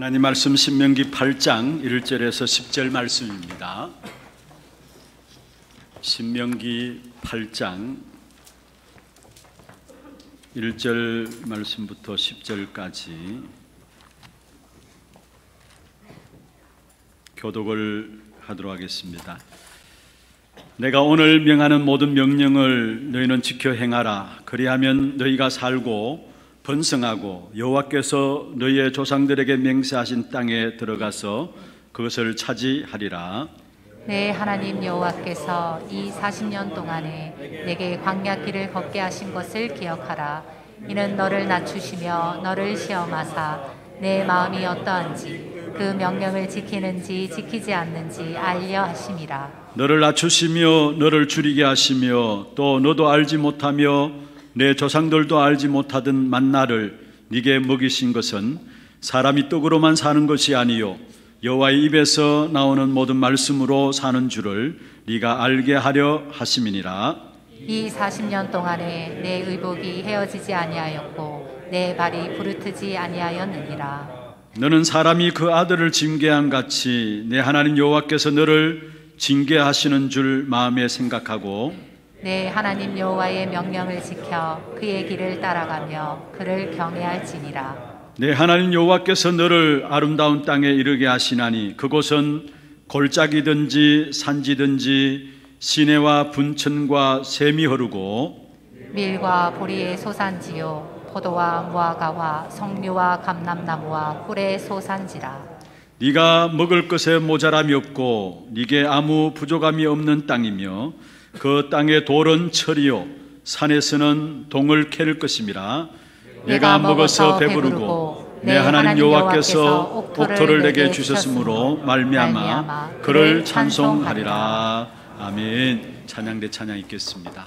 하나님 말씀 신명기 8장 1절에서 10절 말씀입니다. 신명기 8장 1절 말씀부터 10절까지 교독을 하도록 하겠습니다. 내가 오늘 명하는 모든 명령을 너희는 지켜 행하라. 그리하면 너희가 살고 번성하고 여호와께서 너희의 조상들에게 맹세하신 땅에 들어가서 그것을 차지하리라. 내 네, 하나님 여호와께서 이 40년 동안에 내게 광야길을 걷게 하신 것을 기억하라. 이는 너를 낮추시며 너를 시험하사 내 마음이 어떠한지 그 명령을 지키는지 지키지 않는지 알려 하심이라. 너를 낮추시며 너를 줄이게 하시며 또 너도 알지 못하며 내 조상들도 알지 못하던 만나를 네게 먹이신 것은 사람이 떡으로만 사는 것이 아니요 여호와의 입에서 나오는 모든 말씀으로 사는 줄을 네가 알게 하려 하심이니라. 이 40년 동안에 내 의복이 헤어지지 아니하였고 내 발이 부르트지 아니하였느니라. 너는 사람이 그 아들을 징계한 같이 내 하나님 여호와께서 너를 징계하시는 줄 마음에 생각하고 내 하나님 여호와의 명령을 지켜 그의 길을 따라가며 그를 경외할지니라. 내 하나님 여호와께서 너를 아름다운 땅에 이르게 하시나니 그곳은 골짜기든지 산지든지 시내와 분천과 샘이 흐르고 밀과 보리의 소산지요 포도와 무화과와 석류와 감람나무와 꿀의 소산지라 네가 먹을 것에 모자람이 없고 네게 아무 부족함이 없는 땅이며 그 땅의 돌은 철이요 산에서는 동을 캐를 것임이라 내가 먹어서 배부르고 내 하나님 여호와께서 옥토를 내게 주셨으므로 말미암아 그를 찬송하리라 아멘 찬양대 찬양 있겠습니다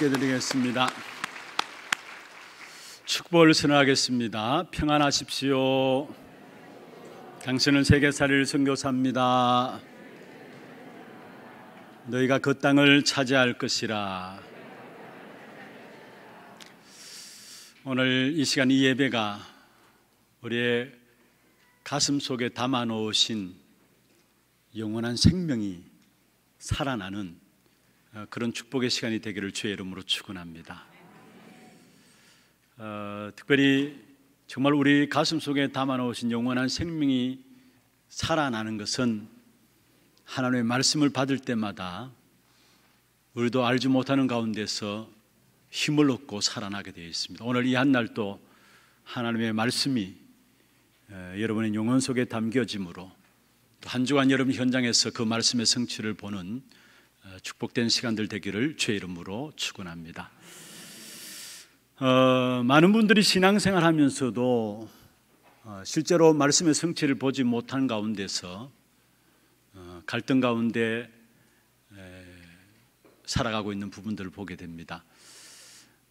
함께 드리겠습니다. 축복을 선언하겠습니다. 평안하십시오. 당신은 세계사를 선교사입니다. 너희가 그 땅을 차지할 것이라. 오늘 이 시간 이 예배가 우리의 가슴 속에 담아 놓으신 영원한 생명이 살아나는 어, 그런 축복의 시간이 되기를 주의 이름으로 축원합니다. 어, 특별히 정말 우리 가슴 속에 담아놓으신 영원한 생명이 살아나는 것은 하나님의 말씀을 받을 때마다 우리도 알지 못하는 가운데서 힘을 얻고 살아나게 되어 있습니다. 오늘 이 한 날도 하나님의 말씀이 어, 여러분의 영혼 속에 담겨짐으로 한 주간 여러분 현장에서 그 말씀의 성취를 보는 축복된 시간들 되기를 주의 이름으로 축원합니다. 어, 많은 분들이 신앙생활 하면서도 어, 실제로 말씀의 성취를 보지 못한 가운데서 어, 갈등 가운데 살아가고 있는 부분들을 보게 됩니다.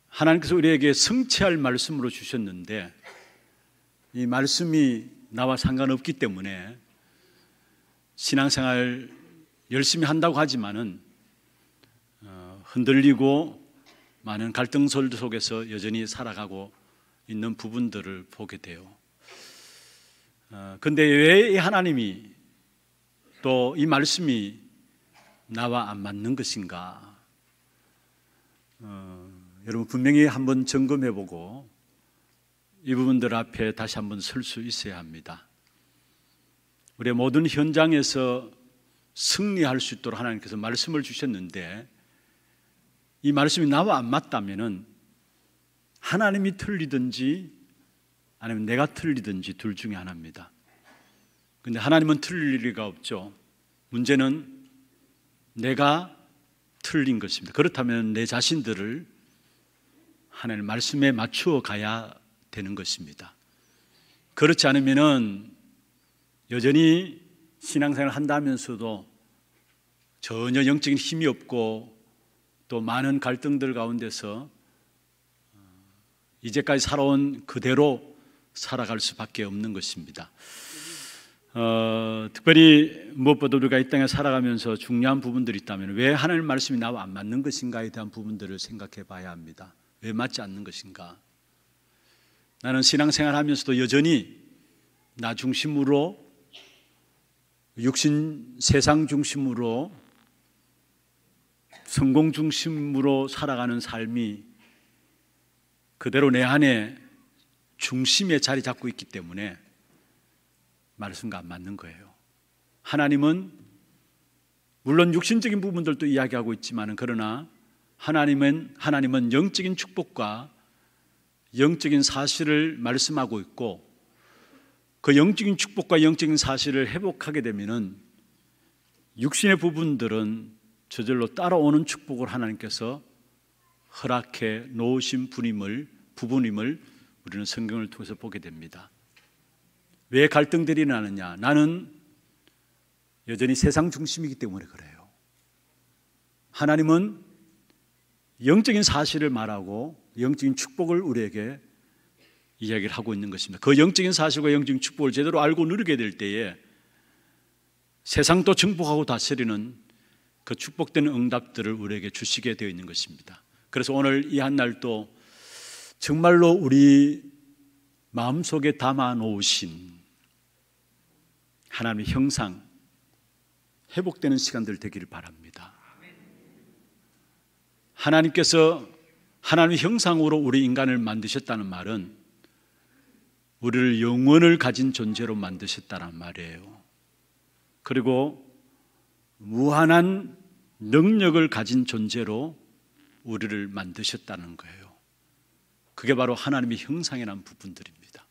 하나님께서 우리에게 성취할 말씀으로 주셨는데 이 말씀이 나와 상관없기 때문에 신앙생활 열심히 한다고 하지만은 흔들리고 많은 갈등 속에서 여전히 살아가고 있는 부분들을 보게 돼요. 어, 근데 왜 하나님이 또 이 말씀이 나와 안 맞는 것인가? 어, 여러분 분명히 한번 점검해보고 이 부분들 앞에 다시 한번 설 수 있어야 합니다. 우리 모든 현장에서 승리할 수 있도록 하나님께서 말씀을 주셨는데 이 말씀이 나와 안 맞다면은 하나님이 틀리든지 아니면 내가 틀리든지 둘 중에 하나입니다. 근데 하나님은 틀릴 리가 없죠. 문제는 내가 틀린 것입니다. 그렇다면 내 자신들을 하나님 말씀에 맞추어 가야 되는 것입니다. 그렇지 않으면은 여전히 신앙생활 을 한다면서도 전혀 영적인 힘이 없고 또 많은 갈등들 가운데서 어, 이제까지 살아온 그대로 살아갈 수밖에 없는 것입니다. 어, 특별히 무엇보다 우리가 이 땅에 살아가면서 중요한 부분들이 있다면 왜 하나님 말씀이 나와 안 맞는 것인가에 대한 부분들을 생각해 봐야 합니다. 왜 맞지 않는 것인가? 나는 신앙생활 하면서도 여전히 나 중심으로 육신 세상 중심으로 성공 중심으로 살아가는 삶이 그대로 내 안에 중심에 자리 잡고 있기 때문에 말씀과 안 맞는 거예요. 하나님은 물론 육신적인 부분들도 이야기하고 있지만 그러나 하나님은 하나님은 영적인 축복과 영적인 사실을 말씀하고 있고 그 영적인 축복과 영적인 사실을 회복하게 되면은 육신의 부분들은 저절로 따라오는 축복을 하나님께서 허락해 놓으신 분임을 부분임을 우리는 성경을 통해서 보게 됩니다. 왜 갈등들이 나느냐? 나는 여전히 세상 중심이기 때문에 그래요. 하나님은 영적인 사실을 말하고 영적인 축복을 우리에게 이야기를 하고 있는 것입니다. 그 영적인 사실과 영적인 축복을 제대로 알고 누리게 될 때에 세상도 정복하고 다스리는 그 축복된 응답들을 우리에게 주시게 되어 있는 것입니다. 그래서 오늘 이 한 날도 정말로 우리 마음속에 담아 놓으신 하나님의 형상 회복되는 시간들 되기를 바랍니다. 하나님께서 하나님의 형상으로 우리 인간을 만드셨다는 말은 우리를 영혼을 가진 존재로 만드셨다는 말이에요. 그리고 무한한 능력을 가진 존재로 우리를 만드셨다는 거예요. 그게 바로 하나님의 형상이라는 부분들입니다.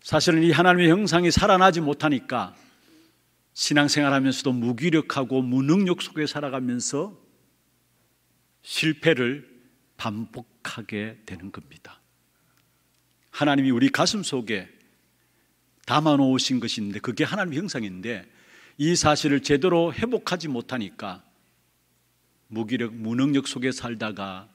사실은 이 하나님의 형상이 살아나지 못하니까 신앙생활 하면서도 무기력하고 무능력 속에 살아가면서 실패를 반복하게 되는 겁니다. 하나님이 우리 가슴 속에 담아 놓으신 것인데 그게 하나님의 형상인데 이 사실을 제대로 회복하지 못하니까 무기력, 무능력 속에 살다가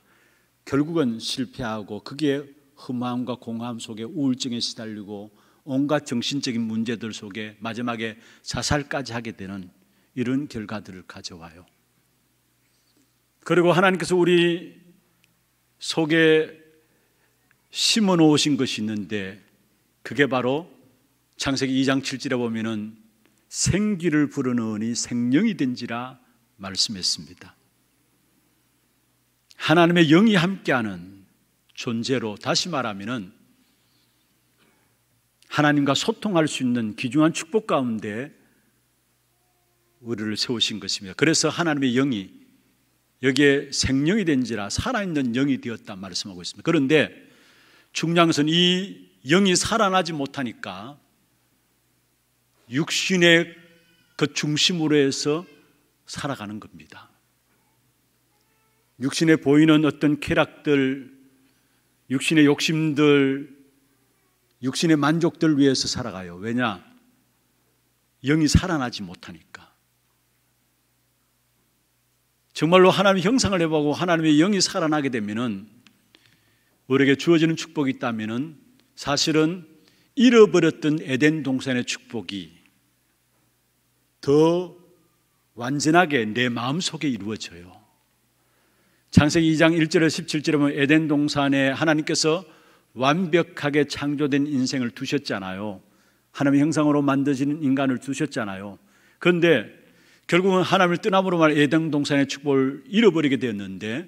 결국은 실패하고 그게 에 흠함과 공허함 속에 우울증에 시달리고 온갖 정신적인 문제들 속에 마지막에 자살까지 하게 되는 이런 결과들을 가져와요. 그리고 하나님께서 우리 속에 심어 놓으신 것이 있는데 그게 바로 창세기 2장 7절에 보면은 생기를 불어넣으니 생명이 된지라 말씀했습니다. 하나님의 영이 함께하는 존재로 다시 말하면은 하나님과 소통할 수 있는 귀중한 축복 가운데 우리를 세우신 것입니다. 그래서 하나님의 영이 여기에 생명이 된지라 살아있는 영이 되었다 말씀하고 있습니다. 그런데 중량선 이 영이 살아나지 못하니까 육신의 그 중심으로 해서 살아가는 겁니다. 육신에 보이는 어떤 쾌락들, 육신의 욕심들, 육신의 만족들 위해서 살아가요. 왜냐? 영이 살아나지 못하니까. 정말로 하나님의 형상을 해보고 하나님의 영이 살아나게 되면은 우리에게 주어지는 축복이 있다면은 사실은 잃어버렸던 에덴 동산의 축복이 더 완전하게 내 마음속에 이루어져요. 창세기 2장 1절에 17절에 보면 에덴 동산에 하나님께서 완벽하게 창조된 인생을 두셨잖아요. 하나님의 형상으로 만드시 인간을 두셨잖아요. 그런데 결국은 하나님을 떠남으로 말 에덴 동산의 축복을 잃어버리게 되었는데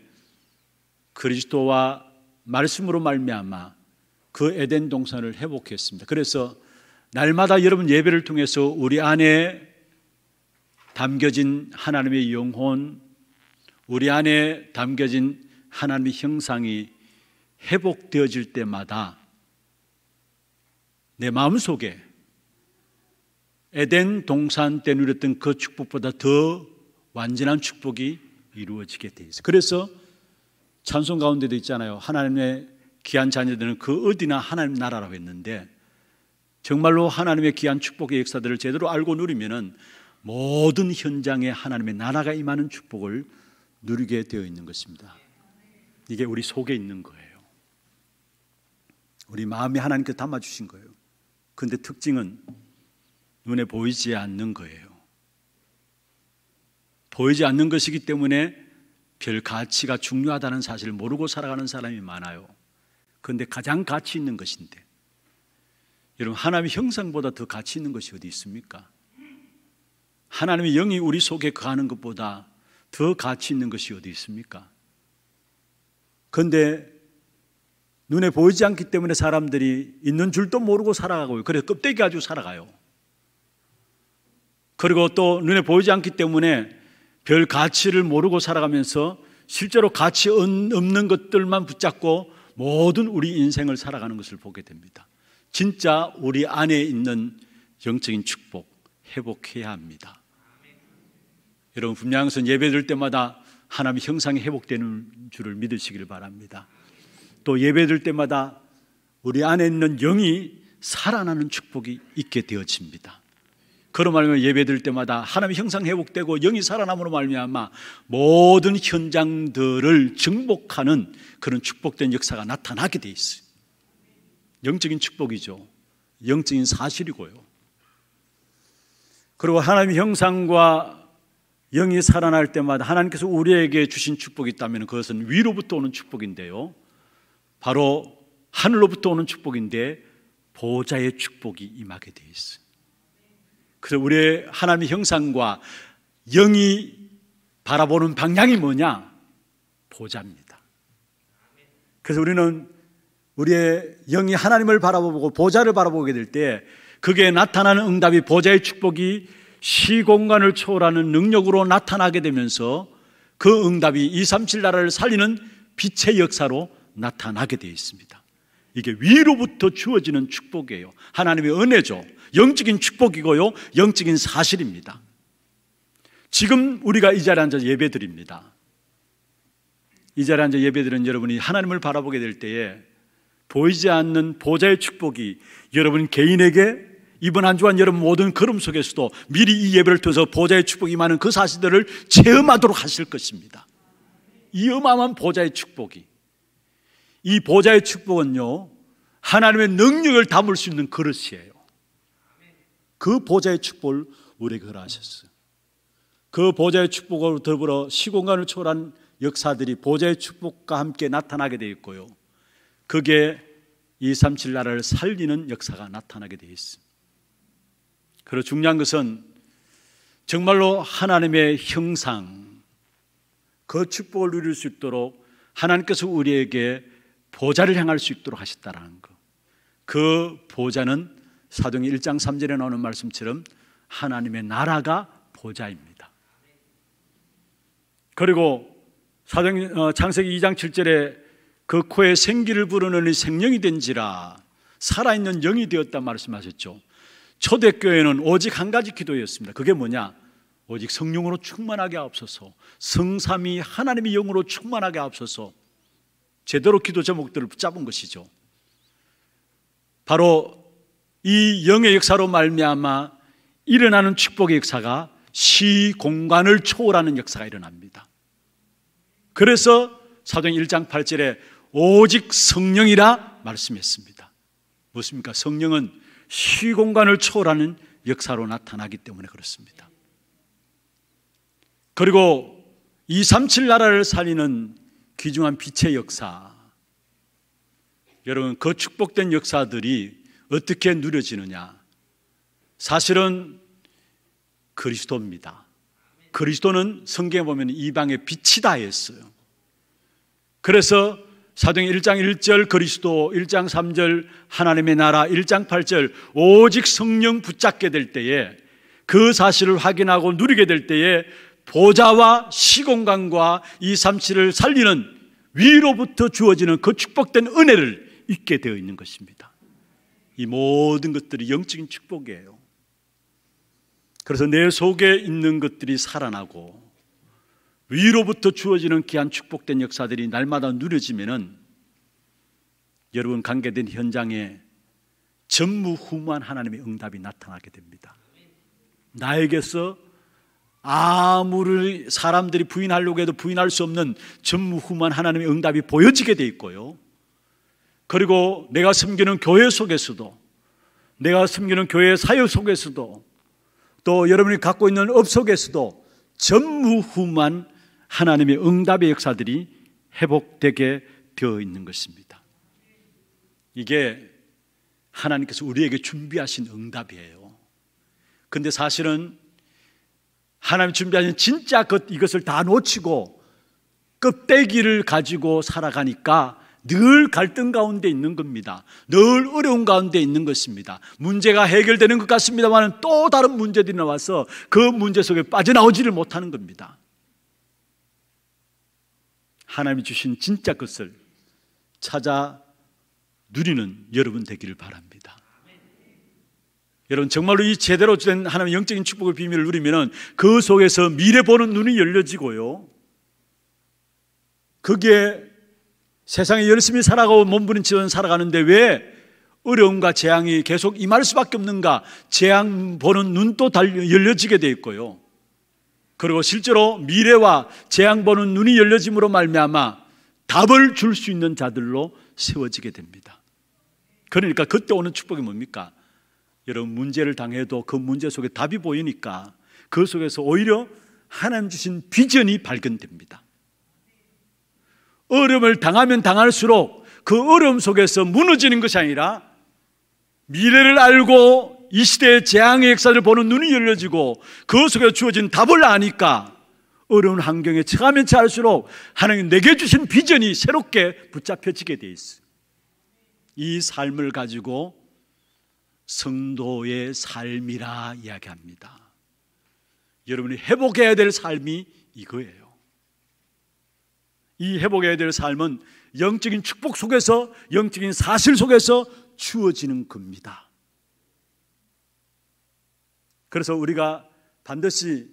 그리스도와 말씀으로 말미암아 그 에덴 동산을 회복했습니다. 그래서 날마다 여러분 예배를 통해서 우리 안에 담겨진 하나님의 영혼, 우리 안에 담겨진 하나님의 형상이 회복되어질 때마다 내 마음 속에 에덴 동산 때 누렸던 그 축복보다 더 완전한 축복이 이루어지게 돼 있어요. 그래서 찬송 가운데도 있잖아요. 하나님의 귀한 자녀들은 그 어디나 하나님 나라라고 했는데 정말로 하나님의 귀한 축복의 역사들을 제대로 알고 누리면은 모든 현장에 하나님의 나라가 임하는 축복을 누리게 되어 있는 것입니다. 이게 우리 속에 있는 거예요. 우리 마음에 하나님께서 담아 주신 거예요. 근데 특징은 눈에 보이지 않는 거예요. 보이지 않는 것이기 때문에 별 가치가 중요하다는 사실을 모르고 살아가는 사람이 많아요. 그데 가장 가치 있는 것인데, 여러분, 하나님의 형상보다 더 가치 있는 것이 어디 있습니까? 하나님의 영이 우리 속에 거하는 것보다 더 가치 있는 것이 어디 있습니까? 그런데 눈에 보이지 않기 때문에 사람들이 있는 줄도 모르고 살아가고요. 그래서 껍데기 가지고 살아가요. 그리고 또 눈에 보이지 않기 때문에 별 가치를 모르고 살아가면서 실제로 가치 없는 것들만 붙잡고 모든 우리 인생을 살아가는 것을 보게 됩니다. 진짜 우리 안에 있는 영적인 축복 회복해야 합니다. 여러분 분양선예배될 때마다 하나님의 형상이 회복되는 줄을 믿으시길 바랍니다. 또예배드 때마다 우리 안에 있는 영이 살아나는 축복이 있게 되어집니다. 그로 말미예배드 때마다 하나님의 형상 회복되고 영이 살아남으로 말미암아 모든 현장들을 정복하는 그런 축복된 역사가 나타나게 돼 있어요. 영적인 축복이죠. 영적인 사실이고요. 그리고 하나님의 형상과 영이 살아날 때마다 하나님께서 우리에게 주신 축복이 있다면 그것은 위로부터 오는 축복인데요. 바로 하늘로부터 오는 축복인데 보호자의 축복이 임하게 되어 있어요. 그래서 우리의 하나님의 형상과 영이 바라보는 방향이 뭐냐? 보자입니다. 그래서 우리는 우리의 영이 하나님을 바라보고 보좌를 바라보게 될 때 그게 나타나는 응답이 보좌의 축복이 시공간을 초월하는 능력으로 나타나게 되면서 그 응답이 237 나라를 살리는 빛의 역사로 나타나게 되어 있습니다. 이게 위로부터 주어지는 축복이에요. 하나님의 은혜죠. 영적인 축복이고요. 영적인 사실입니다. 지금 우리가 이 자리에 앉아 예배 드립니다. 이 자리에 앉아 예배 드리는 여러분이 하나님을 바라보게 될 때에 보이지 않는 보좌의 축복이 여러분 개인에게 이번 한 주간 여러분 모든 걸음 속에서도 미리 이 예배를 통해서 보좌의 축복이 많은 그 사실들을 체험하도록 하실 것입니다. 이 어마어마한 보좌의 축복이. 이 보좌의 축복은요, 하나님의 능력을 담을 수 있는 그릇이에요. 그 보좌의 축복을 우리에게 허락하셨어요. 그 보좌의 축복을 더불어 시공간을 초월한 역사들이 보좌의 축복과 함께 나타나게 되어 있고요. 그게 237 나라를 살리는 역사가 나타나게 되어 있습니다. 그리고 중요한 것은 정말로 하나님의 형상, 그 축복을 누릴 수 있도록 하나님께서 우리에게 보좌를 향할 수 있도록 하셨다라는 것. 그 보좌는 사도행 1장 3절에 나오는 말씀처럼 하나님의 나라가 보좌입니다. 그리고 사도행 어, 창세기 2장 7절에 그 코에 생기를 부르는 생명이 된지라 살아있는 영이 되었다 말씀하셨죠. 초대교회는 오직 한 가지 기도였습니다. 그게 뭐냐? 오직 성령으로 충만하게 앞서서 성삼이 하나님의 영으로 충만하게 앞서서 제대로 기도 제목들을 붙잡은 것이죠. 바로 이 영의 역사로 말미암아 일어나는 축복의 역사가 시 공간을 초월하는 역사가 일어납니다. 그래서 사도 1장 8절에 오직 성령이라 말씀했습니다. 무엇입니까? 성령은 시공간을 초월하는 역사로 나타나기 때문에 그렇습니다. 그리고 237 나라를 살리는 귀중한 빛의 역사. 여러분, 그 축복된 역사들이 어떻게 누려지느냐? 사실은 그리스도입니다. 그리스도는 성경에 보면 이방의 빛이다 했어요. 그래서 사도행 1장 1절 그리스도, 1장 3절 하나님의 나라, 1장 8절 오직 성령 붙잡게 될 때에 그 사실을 확인하고 누리게 될 때에 보좌와 시공간과 이 삼치를 살리는 위로부터 주어지는 그 축복된 은혜를 잊게 되어 있는 것입니다. 이 모든 것들이 영적인 축복이에요. 그래서 내 속에 있는 것들이 살아나고 위로부터 주어지는 귀한 축복된 역사들이 날마다 누려지면은 여러분 관계된 현장에 전무후무한 하나님의 응답이 나타나게 됩니다. 나에게서 아무를 사람들이 부인하려고 해도 부인할 수 없는 전무후무한 하나님의 응답이 보여지게 돼 있고요. 그리고 내가 섬기는 교회 속에서도 내가 섬기는 교회 사역 속에서도 또 여러분이 갖고 있는 업 속에서도 전무후무한 하나님의 응답의 역사들이 회복되게 되어 있는 것입니다. 이게 하나님께서 우리에게 준비하신 응답이에요. 근데 사실은 하나님 준비하신 진짜 것 이것을 다 놓치고 껍데기를 가지고 살아가니까 늘 갈등 가운데 있는 겁니다. 늘 어려운 가운데 있는 것입니다. 문제가 해결되는 것 같습니다만 또 다른 문제들이 나와서 그 문제 속에 빠져나오지를 못하는 겁니다. 하나님이 주신 진짜 것을 찾아 누리는 여러분 되기를 바랍니다. 여러분 정말로 이 제대로 된 하나님의 영적인 축복의 비밀을 누리면은 그 속에서 미래 보는 눈이 열려지고요. 그게 세상에 열심히 살아가고 몸부림치던 살아가는데 왜 어려움과 재앙이 계속 임할 수밖에 없는가? 재앙 보는 눈도 달려 열려지게 돼 있고요. 그리고 실제로 미래와 재앙 보는 눈이 열려짐으로 말미암아 답을 줄 수 있는 자들로 세워지게 됩니다. 그러니까 그때 오는 축복이 뭡니까? 여러분 문제를 당해도 그 문제 속에 답이 보이니까 그 속에서 오히려 하나님 주신 비전이 발견됩니다. 어려움을 당하면 당할수록 그 어려움 속에서 무너지는 것이 아니라 미래를 알고 이 시대의 재앙의 역사를 보는 눈이 열려지고 그 속에 주어진 답을 아니까 어려운 환경에 처하면 처할수록 하나님 내게 주신 비전이 새롭게 붙잡혀지게 돼 있어. 이 삶을 가지고 성도의 삶이라 이야기합니다. 여러분이 회복해야 될 삶이 이거예요. 이 회복해야 될 삶은 영적인 축복 속에서 영적인 사실 속에서 주어지는 겁니다. 그래서 우리가 반드시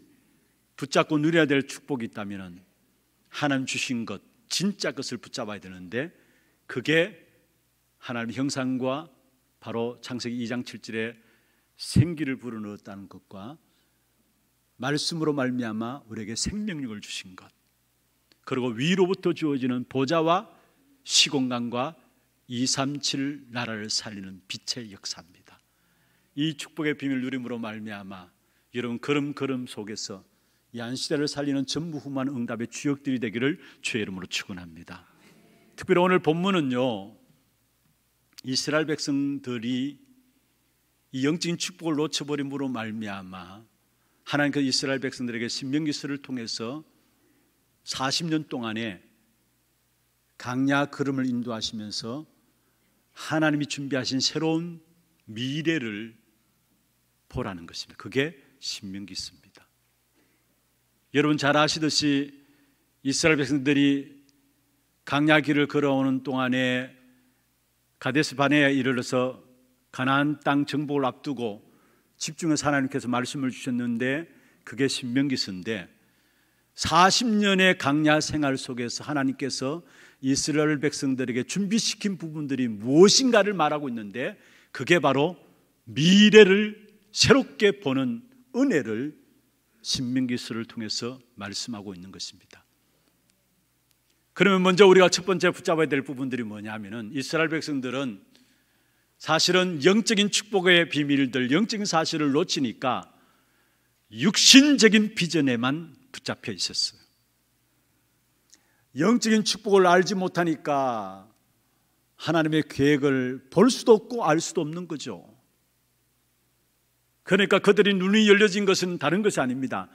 붙잡고 누려야 될 축복이 있다면 하나님 주신 것, 진짜 것을 붙잡아야 되는데 그게 하나님의 형상과 바로 창세기 2장 7절에 생기를 불어넣었다는 것과 말씀으로 말미암아 우리에게 생명력을 주신 것 그리고 위로부터 주어지는 보좌와 시공간과 237 나라를 살리는 빛의 역사입니다. 이 축복의 비밀 누림으로 말미암아 여러분 걸음걸음 속에서 이한 시대를 살리는 전무후무한 응답의 주역들이 되기를 주의 이름으로 축원합니다. 특별히 오늘 본문은요. 이스라엘 백성들이 이 영적인 축복을 놓쳐버림으로 말미암아 하나님께 이스라엘 백성들에게 신명기서를 통해서 40년 동안에 강야 걸음을 인도하시면서 하나님이 준비하신 새로운 미래를 보라는 것입니다. 그게 신명기입니다 여러분 잘 아시듯이 이스라엘 백성들이 강야길을 걸어오는 동안에 가데스 바네에 이르러서 가나안 땅 정복을 앞두고 집중해서 하나님께서 말씀을 주셨는데 그게 신명기스인데 40년의 강야 생활 속에서 하나님께서 이스라엘 백성들에게 준비시킨 부분들이 무엇인가를 말하고 있는데 그게 바로 미래를 새롭게 보는 은혜를 신명기서를 통해서 말씀하고 있는 것입니다. 그러면 먼저 우리가 첫 번째 붙잡아야 될 부분들이 뭐냐면은 이스라엘 백성들은 사실은 영적인 축복의 비밀들, 영적인 사실을 놓치니까 육신적인 비전에만 붙잡혀 있었어요. 영적인 축복을 알지 못하니까 하나님의 계획을 볼 수도 없고 알 수도 없는 거죠. 그러니까 그들이 눈이 열려진 것은 다른 것이 아닙니다.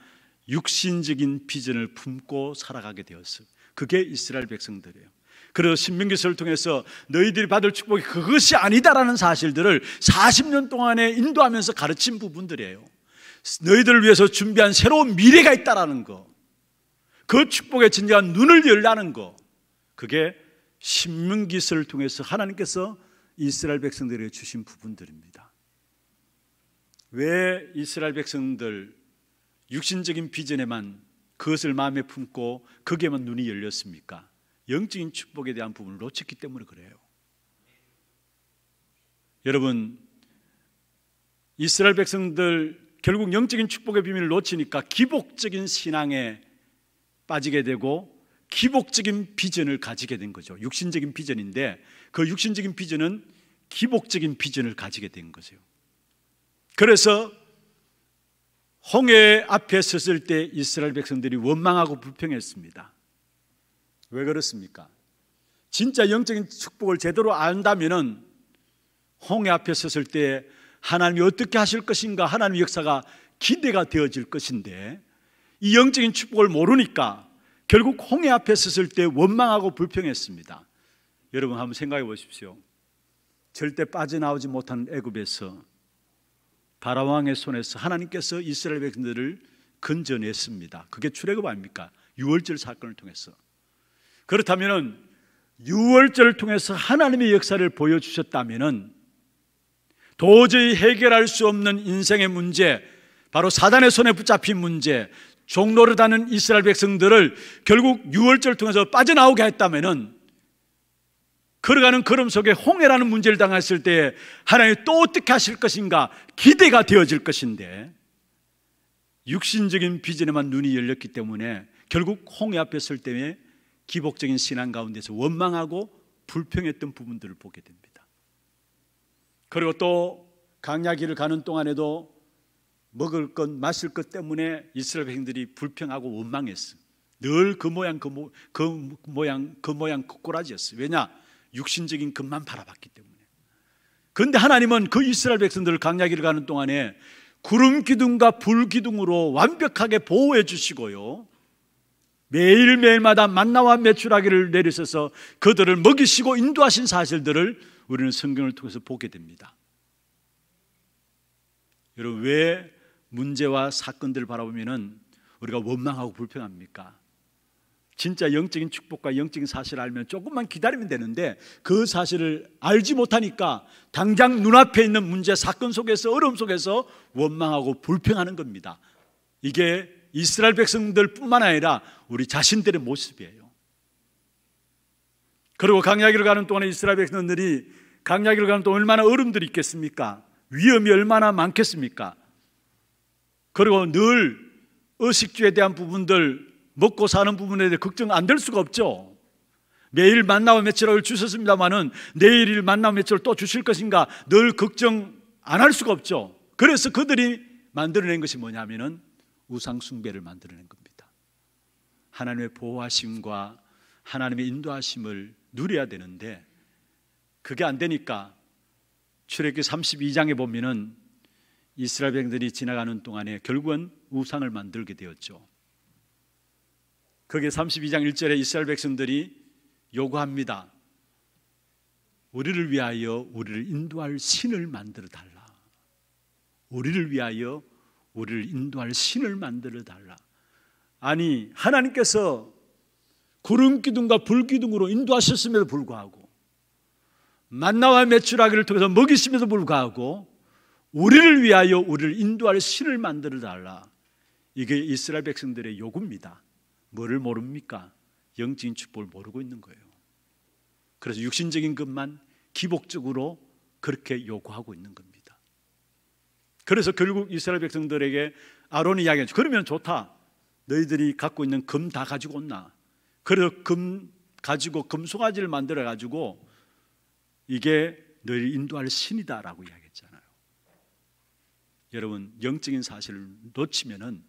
육신적인 비전을 품고 살아가게 되었어요. 그게 이스라엘 백성들이에요. 그래서 신명기서를 통해서 너희들이 받을 축복이 그것이 아니다라는 사실들을 40년 동안에 인도하면서 가르친 부분들이에요. 너희들을 위해서 준비한 새로운 미래가 있다라는 거. 그 축복의 진정한 눈을 열라는 거. 그게 신명기서를 통해서 하나님께서 이스라엘 백성들에게 주신 부분들입니다. 왜 이스라엘 백성들 육신적인 비전에만 그것을 마음에 품고 거기에만 눈이 열렸습니까? 영적인 축복에 대한 부분을 놓쳤기 때문에 그래요. 여러분, 이스라엘 백성들 결국 영적인 축복의 비밀을 놓치니까 기복적인 신앙에 빠지게 되고 기복적인 비전을 가지게 된 거죠. 육신적인 비전인데 그 육신적인 비전은 기복적인 비전을 가지게 된 거죠. 그래서 홍해 앞에 섰을 때 이스라엘 백성들이 원망하고 불평했습니다. 왜 그렇습니까? 진짜 영적인 축복을 제대로 안다면 홍해 앞에 섰을 때 하나님이 어떻게 하실 것인가 하나님의 역사가 기대가 되어질 것인데 이 영적인 축복을 모르니까 결국 홍해 앞에 섰을 때 원망하고 불평했습니다. 여러분 한번 생각해 보십시오. 절대 빠져나오지 못하 애굽에서 바라왕의 손에서 하나님께서 이스라엘 백성들을 건져했습니다 그게 출애굽 아닙니까? 유월절 사건을 통해서. 그렇다면은 유월절을 통해서 하나님의 역사를 보여주셨다면은 도저히 해결할 수 없는 인생의 문제, 바로 사단의 손에 붙잡힌 문제, 종로를 다는 이스라엘 백성들을 결국 유월절 통해서 빠져나오게 했다면은 걸어가는 걸음 속에 홍해라는 문제를 당했을 때 하나님 또 어떻게 하실 것인가 기대가 되어질 것인데 육신적인 비전에만 눈이 열렸기 때문에 결국 홍해 앞에 설 때에 기복적인 신앙 가운데서 원망하고 불평했던 부분들을 보게 됩니다. 그리고 또 강야길을 가는 동안에도 먹을 것, 마실 것 때문에 이스라엘 백성들이 불평하고 원망했어. 늘 그 모양 그, 모, 그 모양 그 모양 그 모양 꼬라지였어. 왜냐? 육신적인 것만 바라봤기 때문에. 그런데 하나님은 그 이스라엘 백성들을 강야기을 가는 동안에 구름 기둥과 불 기둥으로 완벽하게 보호해 주시고요. 매일매일마다 만나와 매출하기를 내리셔서 그들을 먹이시고 인도하신 사실들을 우리는 성경을 통해서 보게 됩니다. 여러분 왜 문제와 사건들을 바라보면 우리가 원망하고 불평합니까? 진짜 영적인 축복과 영적인 사실을 알면 조금만 기다리면 되는데 그 사실을 알지 못하니까 당장 눈앞에 있는 문제, 사건 속에서 어려움 속에서 원망하고 불평하는 겁니다. 이게 이스라엘 백성들뿐만 아니라 우리 자신들의 모습이에요. 그리고 강야기를 가는 동안에 이스라엘 백성들이 강야기를 가는 동안 얼마나 어려움들이 있겠습니까? 위험이 얼마나 많겠습니까? 그리고 늘 의식주에 대한 부분들 먹고 사는 부분에 대해 걱정 안 될 수가 없죠. 매일 만나와 며칠을 주셨습니다마는 내일 만나와 며칠을 또 주실 것인가 늘 걱정 안 할 수가 없죠. 그래서 그들이 만들어낸 것이 뭐냐면은 우상숭배를 만들어낸 겁니다. 하나님의 보호하심과 하나님의 인도하심을 누려야 되는데 그게 안 되니까 출애굽기 32장에 보면은 이스라엘 백들이 지나가는 동안에 결국은 우상을 만들게 되었죠. 그게 32장 1절에 이스라엘 백성들이 요구합니다. 우리를 위하여 우리를 인도할 신을 만들어 달라. 우리를 위하여 우리를 인도할 신을 만들어 달라. 아니, 하나님께서 구름 기둥과 불 기둥으로 인도하셨음에도 불구하고 만나와 매출하기를 통해서 먹이심에도 불구하고 우리를 위하여 우리를 인도할 신을 만들어 달라. 이게 이스라엘 백성들의 요구입니다. 뭐를 모릅니까? 영적인 축복을 모르고 있는 거예요. 그래서 육신적인 것만 기복적으로 그렇게 요구하고 있는 겁니다. 그래서 결국 이스라엘 백성들에게 아론이 이야기했죠 그러면 좋다. 너희들이 갖고 있는 금 다 가지고 온나. 그래서 금 가지고 금소가지를 만들어 가지고 이게 너희를 인도할 신이다라고 이야기했잖아요. 여러분 영적인 사실을 놓치면은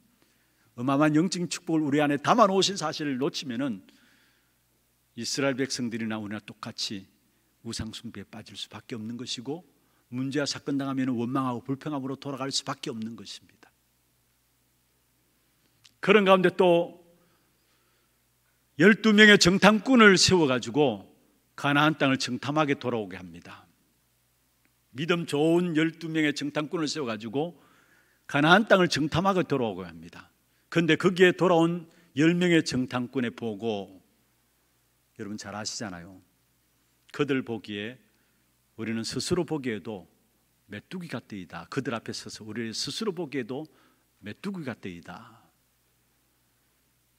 어마어마한 영적인 축복을 우리 안에 담아 놓으신 사실을 놓치면은 이스라엘 백성들이나 우리나 똑같이 우상 숭배에 빠질 수밖에 없는 것이고 문제와 사건 당하면 원망하고 불평함으로 돌아갈 수밖에 없는 것입니다. 그런 가운데 또 12명의 정탐꾼을 세워 가지고 가나안 땅을 정탐하게 돌아오게 합니다. 믿음 좋은 12명의 정탐꾼을 세워 가지고 가나안 땅을 정탐하게 돌아오게 합니다. 근데 거기에 돌아온 10명의 정탐꾼의 보고 여러분 잘 아시잖아요. 그들 보기에 우리는 스스로 보기에도 메뚜기 같더이다. 그들 앞에 서서 우리 스스로 보기에도 메뚜기 같더이다.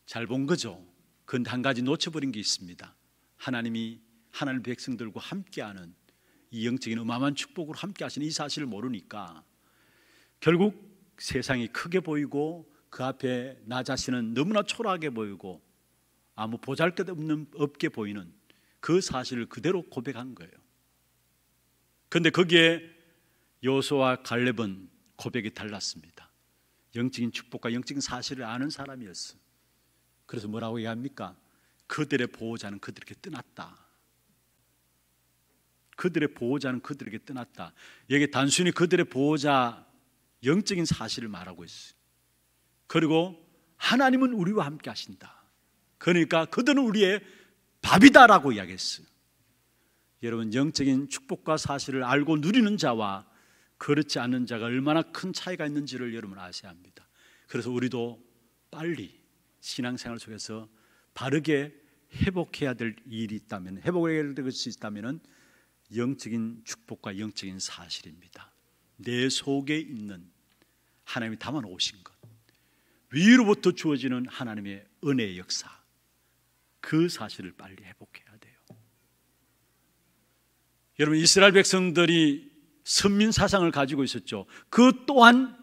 잘 본 거죠. 근데 한 가지 놓쳐버린 게 있습니다. 하나님이 하나님 백성들과 함께하는 이 영적인 어마어마한 축복으로 함께하시는 이 사실을 모르니까 결국 세상이 크게 보이고 그 앞에 나 자신은 너무나 초라하게 보이고 아무 보잘것없는 없게 보이는 그 사실을 그대로 고백한 거예요. 그런데 거기에 요소와 갈렙은 고백이 달랐습니다. 영적인 축복과 영적인 사실을 아는 사람이었어. 그래서 뭐라고 얘기합니까? 그들의 보호자는 그들에게 떠났다. 그들의 보호자는 그들에게 떠났다. 여기 단순히 그들의 보호자 영적인 사실을 말하고 있어요. 그리고 하나님은 우리와 함께 하신다. 그러니까 그들은 우리의 밥이다라고 이야기했어요. 여러분 영적인 축복과 사실을 알고 누리는 자와 그렇지 않는 자가 얼마나 큰 차이가 있는지를 여러분 아셔야 합니다. 그래서 우리도 빨리 신앙생활 속에서 바르게 회복해야 될 일이 있다면 회복해야 될것 있다면은 영적인 축복과 영적인 사실입니다. 내 속에 있는 하나님이 담아 놓으신 것. 위로부터 주어지는 하나님의 은혜의 역사 그 사실을 빨리 회복해야 돼요. 여러분 이스라엘 백성들이 선민 사상을 가지고 있었죠. 그 또한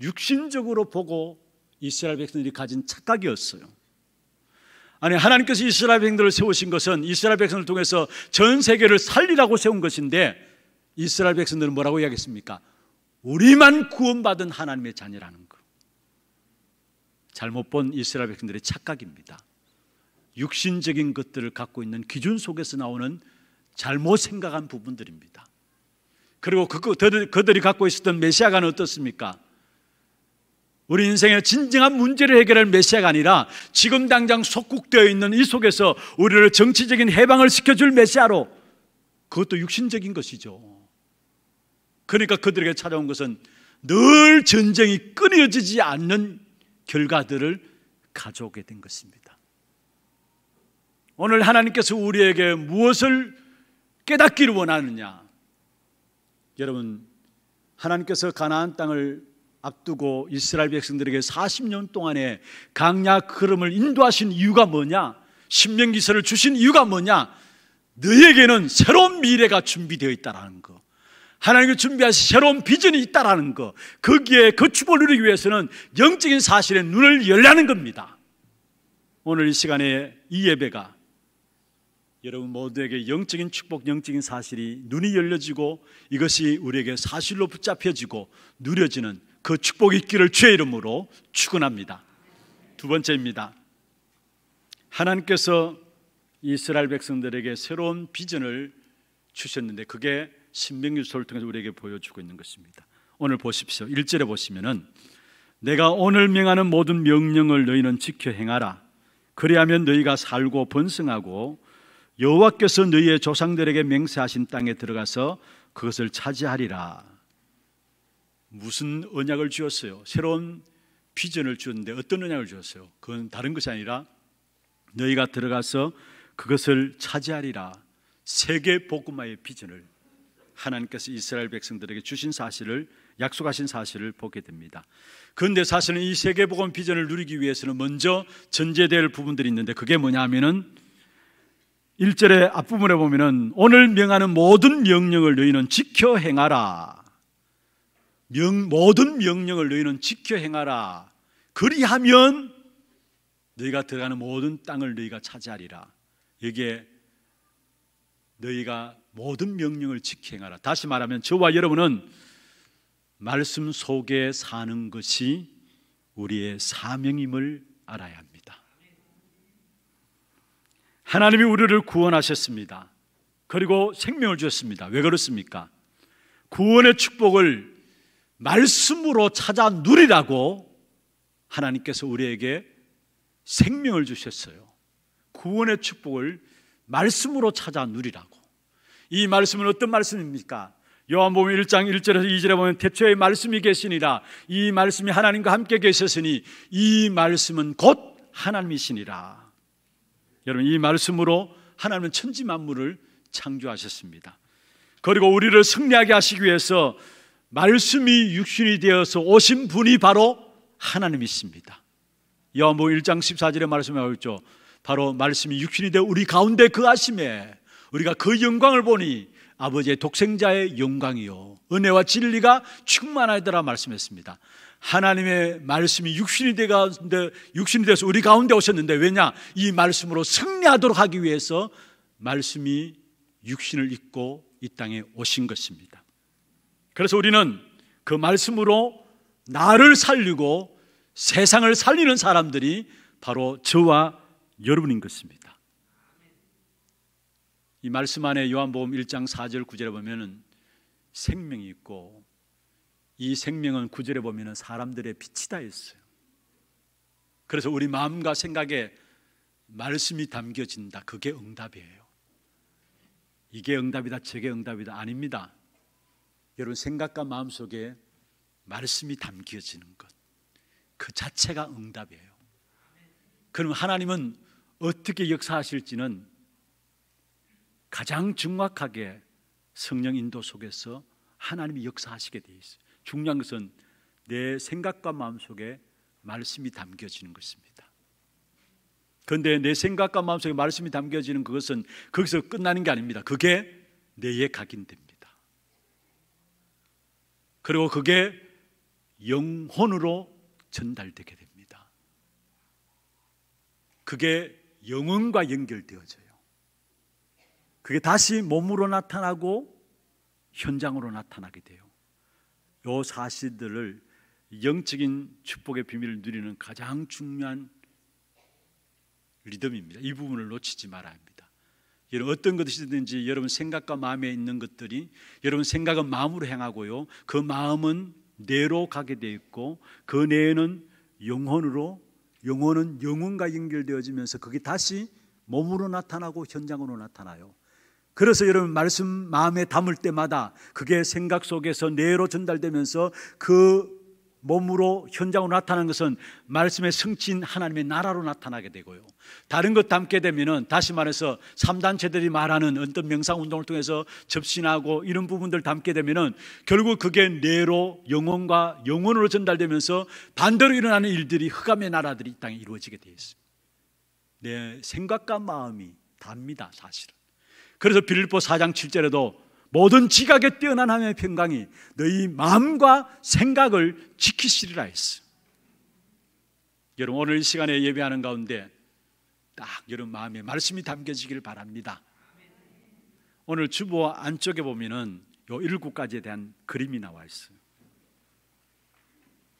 육신적으로 보고 이스라엘 백성들이 가진 착각이었어요. 아니 하나님께서 이스라엘 백성들을 세우신 것은 이스라엘 백성을 통해서 전 세계를 살리라고 세운 것인데 이스라엘 백성들은 뭐라고 이야기했습니까? 우리만 구원받은 하나님의 자녀라는 것. 잘못 본 이스라엘 백성들의 착각입니다. 육신적인 것들을 갖고 있는 기준 속에서 나오는 잘못 생각한 부분들입니다. 그리고 그들이 갖고 있었던 메시아가는 어떻습니까? 우리 인생의 진정한 문제를 해결할 메시아가 아니라 지금 당장 속국되어 있는 이 속에서 우리를 정치적인 해방을 시켜줄 메시아로 그것도 육신적인 것이죠. 그러니까 그들에게 찾아온 것은 늘 전쟁이 끊어지지 않는 결과들을 가져오게 된 것입니다. 오늘 하나님께서 우리에게 무엇을 깨닫기를 원하느냐? 여러분, 하나님께서 가나안 땅을 앞두고 이스라엘 백성들에게 40년 동안의 강약 흐름을 인도하신 이유가 뭐냐? 신명기서를 주신 이유가 뭐냐? 너에게는 새로운 미래가 준비되어 있다라는 거. 하나님께 준비하신 새로운 비전이 있다라는 것 거기에 그 축복을 누리기 위해서는 영적인 사실에 눈을 열라는 겁니다 오늘 이 시간에 이 예배가 여러분 모두에게 영적인 축복, 영적인 사실이 눈이 열려지고 이것이 우리에게 사실로 붙잡혀지고 누려지는 그 축복이 있기를 주의 이름으로 축원합니다. 두 번째입니다. 하나님께서 이스라엘 백성들에게 새로운 비전을 주셨는데 그게 신명기서를 통해서 우리에게 보여주고 있는 것입니다. 오늘 보십시오. 1절에 보시면은 내가 오늘 명하는 모든 명령을 너희는 지켜 행하라. 그리하면 너희가 살고 번성하고 여호와께서 너희의 조상들에게 맹세하신 땅에 들어가서 그것을 차지하리라. 무슨 언약을 주었어요? 새로운 비전을 주었는데 어떤 언약을 주었어요? 그건 다른 것이 아니라 너희가 들어가서 그것을 차지하리라. 세계 복음화의 비전을 하나님께서 이스라엘 백성들에게 주신 사실을 약속하신 사실을 보게 됩니다. 그런데 사실은 이 세계 복음 비전을 누리기 위해서는 먼저 전제될 부분들이 있는데 그게 뭐냐면은 1절의 앞부분에 보면은 오늘 명하는 모든 명령을 너희는 지켜 행하라. 명, 모든 명령을 너희는 지켜 행하라. 그리하면 너희가 들어가는 모든 땅을 너희가 차지하리라. 여기에 너희가 모든 명령을 지키행하라. 다시 말하면 저와 여러분은 말씀 속에 사는 것이 우리의 사명임을 알아야 합니다. 하나님이 우리를 구원하셨습니다. 그리고 생명을 주셨습니다. 왜 그렇습니까? 구원의 축복을 말씀으로 찾아 누리라고 하나님께서 우리에게 생명을 주셨어요. 구원의 축복을 말씀으로 찾아 누리라고. 이 말씀은 어떤 말씀입니까? 요한복음 1장 1절에서 2절에 보면 태초에 말씀이 계시니라 이 말씀이 하나님과 함께 계셨으니 이 말씀은 곧 하나님이시니라. 여러분 이 말씀으로 하나님은 천지 만물을 창조하셨습니다. 그리고 우리를 승리하게 하시기 위해서 말씀이 육신이 되어서 오신 분이 바로 하나님이십니다. 요한복음 1장 14절에 말씀하고 있죠. 바로 말씀이 육신이 되어 우리 가운데 그하심에 우리가 그 영광을 보니 아버지의 독생자의 영광이요. 은혜와 진리가 충만하더라 말씀했습니다. 하나님의 말씀이 육신이 되 가운데 육신이 돼서 우리 가운데 오셨는데 왜냐? 이 말씀으로 승리하도록 하기 위해서 말씀이 육신을 입고 이 땅에 오신 것입니다. 그래서 우리는 그 말씀으로 나를 살리고 세상을 살리는 사람들이 바로 저와 여러분인 것입니다. 이 말씀 안에 요한복음 1장 4절 9절에 보면은 생명이 있고 이 생명은 구절에 보면은 사람들의 빛이다 했어요. 그래서 우리 마음과 생각에 말씀이 담겨진다. 그게 응답이에요. 이게 응답이다. 저게 응답이다. 아닙니다. 여러분 생각과 마음 속에 말씀이 담겨지는 것. 그 자체가 응답이에요. 그럼 하나님은 어떻게 역사하실지는 가장 정확하게 성령 인도 속에서 하나님이 역사하시게 돼 있어요. 중요한 것은 내 생각과 마음 속에 말씀이 담겨지는 것입니다. 그런데 내 생각과 마음 속에 말씀이 담겨지는 그것은 거기서 끝나는 게 아닙니다. 그게 뇌에 각인됩니다. 그리고 그게 영혼으로 전달되게 됩니다. 그게 영혼과 연결되어져요. 그게 다시 몸으로 나타나고 현장으로 나타나게 돼요. 요 사실들을 영적인 축복의 비밀을 누리는 가장 중요한 리듬입니다. 이 부분을 놓치지 말아야 합니다. 여러분 어떤 것이든지 여러분 생각과 마음에 있는 것들이 여러분 생각은 마음으로 행하고요. 그 마음은 뇌로 가게 돼 있고 그 뇌는 영혼으로 영혼은 영혼과 연결되어지면서 그게 다시 몸으로 나타나고 현장으로 나타나요. 그래서 여러분 말씀 마음에 담을 때마다 그게 생각 속에서 뇌로 전달되면서 그 몸으로 현장으로 나타나는 것은 말씀의 승진 하나님의 나라로 나타나게 되고요. 다른 것 담게 되면은 다시 말해서 3단체들이 말하는 어떤 명상 운동을 통해서 접신하고 이런 부분들 담게 되면은 결국 그게 뇌로 영혼과 영혼으로 전달되면서 반대로 일어나는 일들이 흑암의 나라들이 이 땅에 이루어지게 되어 있습니다. 내 생각과 마음이 답니다, 사실은. 그래서 빌립보 4장 7절에도 모든 지각에 뛰어난 하나님의 평강이 너희 마음과 생각을 지키시리라 했어. 여러분 오늘 이 시간에 예배하는 가운데 딱 여러분 마음에 말씀이 담겨지길 바랍니다. 오늘 주보 안쪽에 보면은 요 일곱 가지에 대한 그림이 나와 있어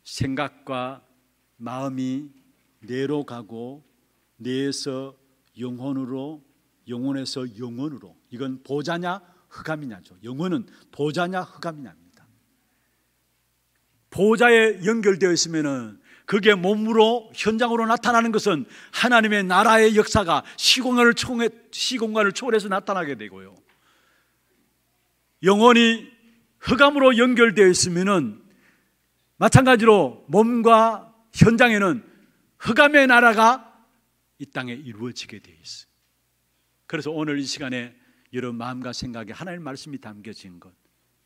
생각과 마음이 내로 가고 내에서 영혼으로 영혼에서 영혼으로 이건 보자냐 흑암이냐죠. 영혼은 보자냐 흑암이냐입니다. 보자에 연결되어 있으면은 그게 몸으로 현장으로 나타나는 것은 하나님의 나라의 역사가 시공간을 초월해, 시공간을 초월해서 나타나게 되고요. 영혼이 흑암으로 연결되어 있으면은 마찬가지로 몸과 현장에는 흑암의 나라가 이 땅에 이루어지게 되어 있습니다 그래서 오늘 이 시간에 여러분 마음과 생각에 하나님의 말씀이 담겨진 것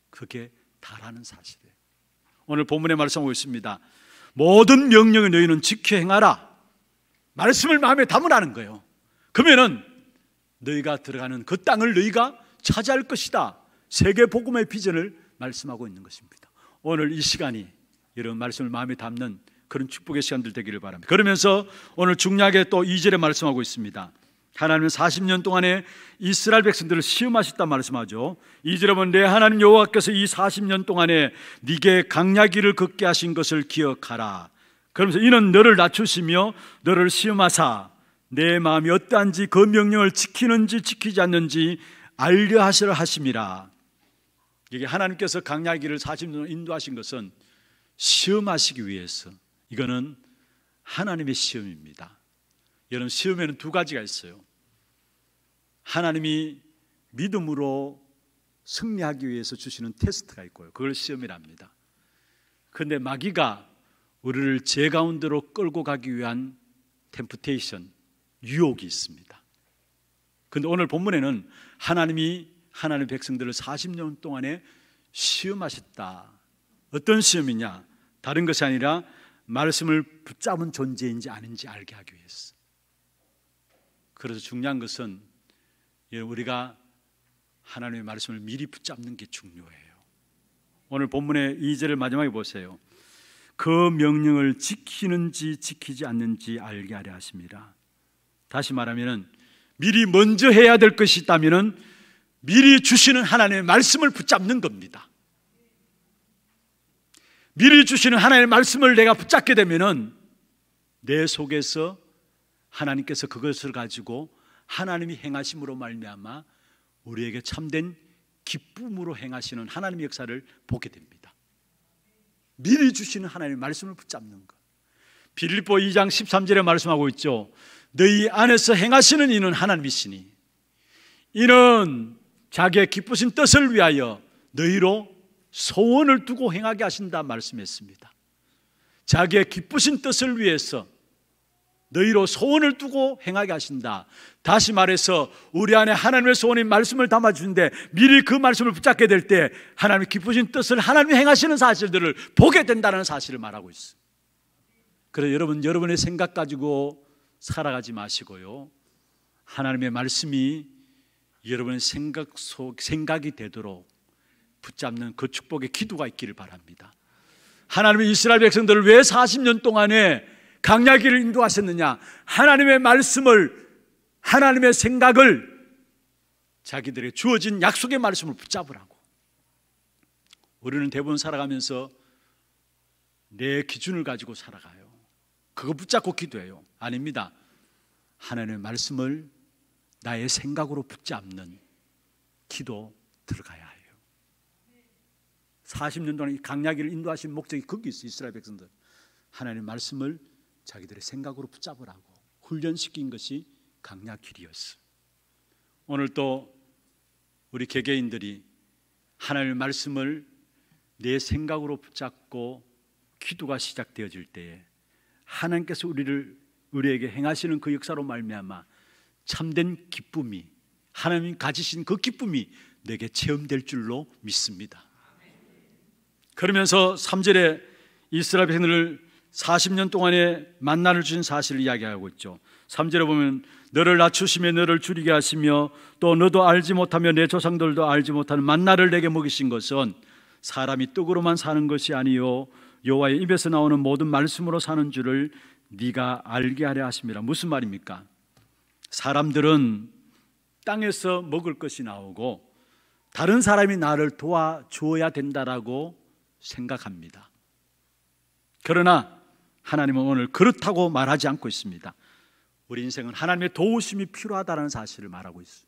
그게 다라는 사실이에요. 오늘 본문의 말씀하고 있습니다. 모든 명령을 너희는 지켜 행하라. 말씀을 마음에 담으라는 거예요. 그러면은 너희가 들어가는 그 땅을 너희가 차지할 것이다. 세계 복음의 비전을 말씀하고 있는 것입니다. 오늘 이 시간이 여러분 말씀을 마음에 담는 그런 축복의 시간들 되기를 바랍니다. 그러면서 오늘 중요하또 2절에 말씀하고 있습니다. 하나님은 40년 동안에 이스라엘 백성들을 시험하셨단 말씀하죠. 이제라면 내 하나님 여호와께서 이 40년 동안에 네게 강야기를 걷게 하신 것을 기억하라. 그러면서 이는 너를 낮추시며 너를 시험하사 내 마음이 어떠한지 그 명령을 지키는지 지키지 않는지 알려 하시라 하심이라. 이게 하나님께서 강야기를 40년 인도하신 것은 시험하시기 위해서 이거는 하나님의 시험입니다. 여러분 시험에는 두 가지가 있어요. 하나님이 믿음으로 승리하기 위해서 주시는 테스트가 있고요. 그걸 시험이랍니다. 그런데 마귀가 우리를 제 가운데로 끌고 가기 위한 템프테이션, 유혹이 있습니다. 근데 오늘 본문에는 하나님이 하나님의 백성들을 40년 동안에 시험하셨다. 어떤 시험이냐? 다른 것이 아니라 말씀을 붙잡은 존재인지 아닌지 알게 하기 위해서. 그래서 중요한 것은 예, 우리가 하나님의 말씀을 미리 붙잡는 게 중요해요. 오늘 본문의 2절을 마지막에 보세요. 그 명령을 지키는지 지키지 않는지 알게 하려 하십니다. 다시 말하면 미리 먼저 해야 될 것이 있다면 미리 주시는 하나님의 말씀을 붙잡는 겁니다. 미리 주시는 하나님의 말씀을 내가 붙잡게 되면내 속에서 하나님께서 그것을 가지고 하나님이 행하심으로 말미암아 우리에게 참된 기쁨으로 행하시는 하나님의 역사를 보게 됩니다. 미리 주시는 하나님의 말씀을 붙잡는 것. 빌립보 2장 13절에 말씀하고 있죠. 너희 안에서 행하시는 이는 하나님이시니 이는 자기의 기쁘신 뜻을 위하여 너희로 소원을 두고 행하게 하신다 말씀했습니다. 자기의 기쁘신 뜻을 위해서 너희로 소원을 두고 행하게 하신다. 다시 말해서 우리 안에 하나님의 소원인 말씀을 담아주는데 미리 그 말씀을 붙잡게 될 때하나님 기쁘신 뜻을 하나님이 행하시는 사실들을 보게 된다는 사실을 말하고 있어. 그래서 여러분, 여러분의 생각 가지고 살아가지 마시고요. 하나님의 말씀이 여러분의 생각 속, 생각이 되도록 붙잡는 그 축복의 기도가 있기를 바랍니다. 하나님의 이스라엘 백성들을 왜 40년 동안에 강약기를 인도하셨느냐? 하나님의 말씀을 하나님의 생각을 자기들의 주어진 약속의 말씀을 붙잡으라고. 우리는 대부분 살아가면서 내 기준을 가지고 살아가요. 그거 붙잡고 기도해요. 아닙니다. 하나님의 말씀을 나의 생각으로 붙잡는 기도 들어가야 해요. 40년 동안 강약기를 인도하신 목적이 거기 있어요. 이스라엘 백성들. 하나님의 말씀을 자기들의 생각으로 붙잡으라고 훈련시킨 것이 강약길이었어. 오늘 또 우리 개개인들이 하나님의 말씀을 내 생각으로 붙잡고 기도가 시작되어질 때에 하나님께서 우리를 우리에게 행하시는 그 역사로 말미암아 참된 기쁨이 하나님 가지신 그 기쁨이 내게 체험될 줄로 믿습니다. 그러면서 3절에 이스라엘 백성을 40년 동안의 만나를 주신 사실을 이야기하고 있죠. 3절에 보면 너를 낮추시며 너를 줄이게 하시며 또 너도 알지 못하며 내 조상들도 알지 못하는 만나를 내게 먹이신 것은 사람이 떡으로만 사는 것이 아니요 여호와의 입에서 나오는 모든 말씀으로 사는 줄을 네가 알게 하려 하십니다. 무슨 말입니까? 사람들은 땅에서 먹을 것이 나오고 다른 사람이 나를 도와줘야 된다라고 생각합니다. 그러나 하나님은 오늘 그렇다고 말하지 않고 있습니다. 우리 인생은 하나님의 도우심이 필요하다는 사실을 말하고 있어요.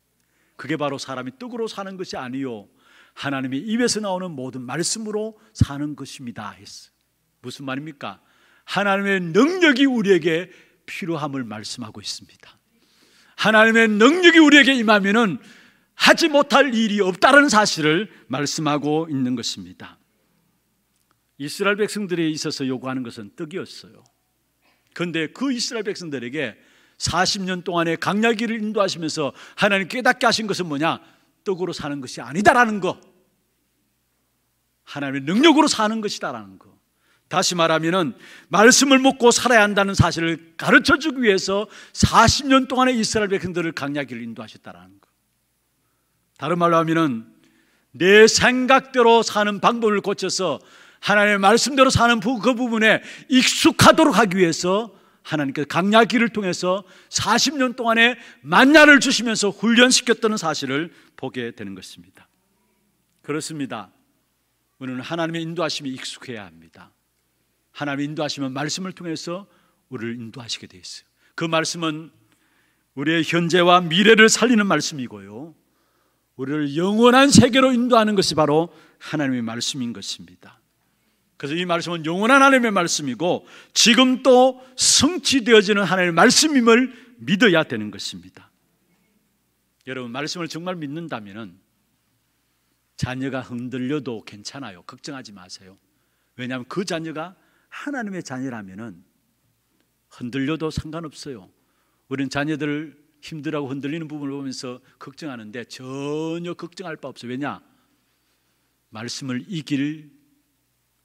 그게 바로 사람이 떡으로 사는 것이 아니요 하나님의 입에서 나오는 모든 말씀으로 사는 것입니다. 했어. 무슨 말입니까? 하나님의 능력이 우리에게 필요함을 말씀하고 있습니다. 하나님의 능력이 우리에게 임하면은 하지 못할 일이 없다는 사실을 말씀하고 있는 것입니다. 이스라엘 백성들에 있어서 요구하는 것은 떡이었어요. 그런데 그 이스라엘 백성들에게 40년 동안의 강약기를 인도하시면서 하나님 깨닫게 하신 것은 뭐냐? 떡으로 사는 것이 아니다라는 거. 하나님의 능력으로 사는 것이다라는 거. 다시 말하면 말씀을 먹고 살아야 한다는 사실을 가르쳐 주기 위해서 40년 동안의 이스라엘 백성들을 강약기를 인도하셨다라는 거. 다른 말로 하면내 생각대로 사는 방법을 고쳐서 하나님의 말씀대로 사는 그 부분에 익숙하도록 하기 위해서 하나님께서 강약기를 통해서 40년 동안의 만나를 주시면서 훈련시켰다는 사실을 보게 되는 것입니다. 그렇습니다. 우리는 하나님의 인도하심이 익숙해야 합니다. 하나님의 인도하시면 말씀을 통해서 우리를 인도하시게 돼 있어요. 그 말씀은 우리의 현재와 미래를 살리는 말씀이고요. 우리를 영원한 세계로 인도하는 것이 바로 하나님의 말씀인 것입니다. 그래서 이 말씀은 영원한 하나님의 말씀이고 지금 또 성취되어지는 하나님의 말씀임을 믿어야 되는 것입니다. 여러분 말씀을 정말 믿는다면은 자녀가 흔들려도 괜찮아요. 걱정하지 마세요. 왜냐하면 그 자녀가 하나님의 자녀라면은 흔들려도 상관없어요. 우리는 자녀들 힘들하고 흔들리는 부분을 보면서 걱정하는데 전혀 걱정할 바 없어요. 왜냐? 말씀을 이길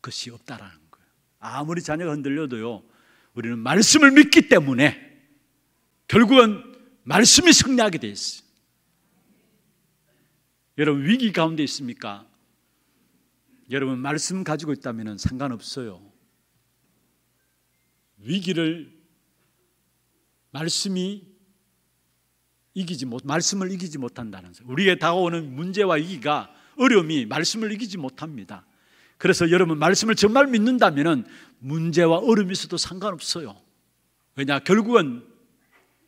것이 없다라는 거예요. 아무리 자녀가 흔들려도요, 우리는 말씀을 믿기 때문에 결국은 말씀이 승리하게 돼 있어요. 여러분 위기 가운데 있습니까? 여러분 말씀 가지고 있다면 상관없어요. 위기를 말씀이 이기지 못 말씀을 이기지 못한다는 거예요. 우리에 다가오는 문제와 위기가 어려움이 말씀을 이기지 못합니다. 그래서 여러분 말씀을 정말 믿는다면 문제와 어려움이 있어도 상관없어요. 왜냐 결국은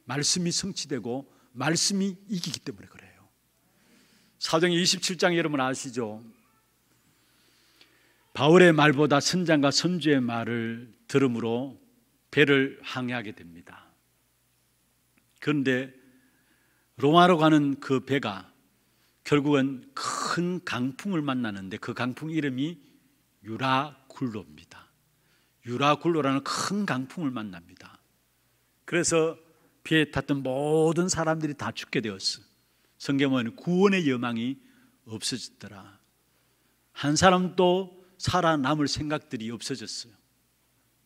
말씀이 성취되고 말씀이 이기기 때문에 그래요. 사정 27장 여러분 아시죠? 바울의 말보다 선장과 선주의 말을 들음으로 배를 항해하게 됩니다. 그런데 로마로 가는 그 배가 결국은 큰 강풍을 만나는데 그 강풍 이름이 유라굴로입니다. 유라굴로라는 큰 강풍을 만납니다. 그래서 비에 탔던 모든 사람들이 다 죽게 되었어. 성경은 구원의 여망이 없어졌더라. 한 사람도 살아남을 생각들이 없어졌어요.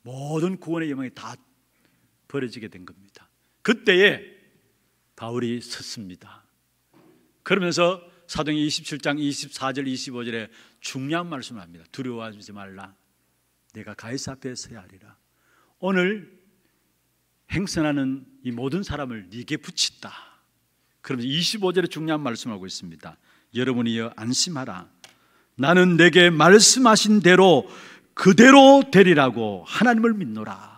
모든 구원의 여망이 다 버려지게 된 겁니다. 그때에 바울이 섰습니다. 그러면서 사도행 27장 24절 25절에 중요한 말씀을 합니다. 두려워하지 말라. 내가 가이사 앞에 서야 하리라. 오늘 행선하는 이 모든 사람을 네게 붙인다. 그러면서 25절에 중요한 말씀을 하고 있습니다. 여러분이여 안심하라. 나는 내게 말씀하신 대로 그대로 되리라고 하나님을 믿노라.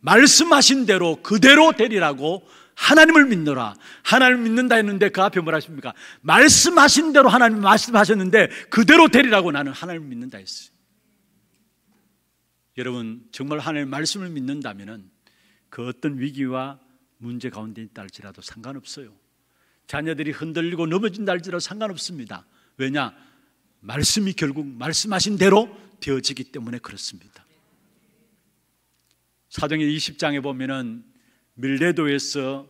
말씀하신 대로 그대로 되리라고 하나님을 믿노라. 하나님 을 믿는다 했는데 그 앞에 뭐라 하십니까? 말씀하신 대로 하나님 말씀하셨는데 그대로 되리라고 나는 하나님 믿는다 했어요. 여러분, 정말 하나님의 말씀을 믿는다면 그 어떤 위기와 문제 가운데 있다 할지라도 상관없어요. 자녀들이 흔들리고 넘어진다 할지라도 상관없습니다. 왜냐? 말씀이 결국 말씀하신 대로 되어지기 때문에 그렇습니다. 사정의 20장에 보면은 밀레도에서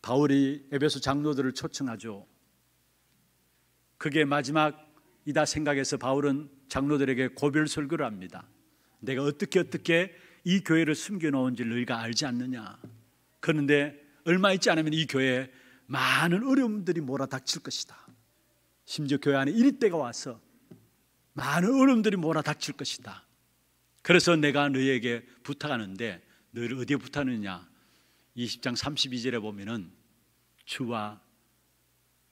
바울이 에베소 장로들을 초청하죠. 그게 마지막이다 생각해서 바울은 장로들에게 고별 설교를 합니다. 내가 어떻게 어떻게 이 교회를 숨겨놓은지 너희가 알지 않느냐. 그런데 얼마 있지 않으면 이 교회에 많은 어려움들이 몰아닥칠 것이다. 심지어 교회 안에 일때가 와서 많은 어려움들이 몰아닥칠 것이다. 그래서 내가 너희에게 부탁하는데 너희를 어디에 부탁하느냐? 20장 32절에 보면은 주와